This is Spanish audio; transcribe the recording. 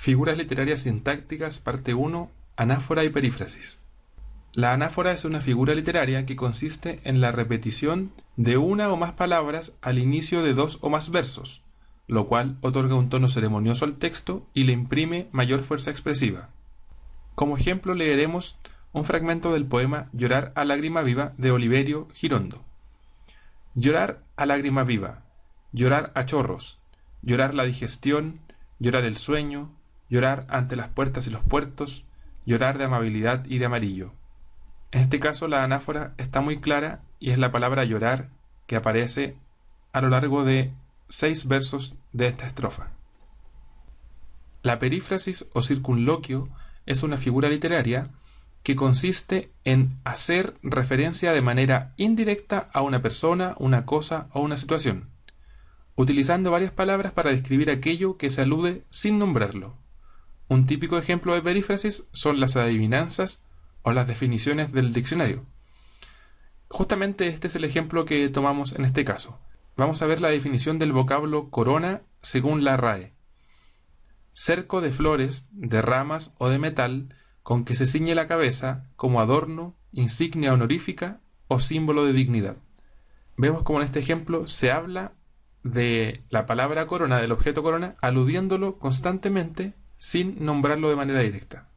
Figuras literarias sintácticas, parte 1, anáfora y perífrasis. La anáfora es una figura literaria que consiste en la repetición de una o más palabras al inicio de dos o más versos, lo cual otorga un tono ceremonioso al texto y le imprime mayor fuerza expresiva. Como ejemplo leeremos un fragmento del poema Llorar a lágrima viva de Oliverio Girondo. Llorar a lágrima viva, llorar a chorros, llorar la digestión, llorar el sueño, llorar ante las puertas y los puertos, llorar de amabilidad y de amarillo. En este caso la anáfora está muy clara y es la palabra llorar que aparece a lo largo de seis versos de esta estrofa. La perífrasis o circunloquio es una figura literaria que consiste en hacer referencia de manera indirecta a una persona, una cosa o una situación, utilizando varias palabras para describir aquello que se alude sin nombrarlo. Un típico ejemplo de perífrasis son las adivinanzas o las definiciones del diccionario. Justamente este es el ejemplo que tomamos en este caso. Vamos a ver la definición del vocablo corona según la RAE. Cerco de flores, de ramas o de metal con que se ciñe la cabeza como adorno, insignia honorífica o símbolo de dignidad. Vemos como en este ejemplo se habla de la palabra corona, del objeto corona, aludiéndolo constantemente sin nombrarlo de manera directa.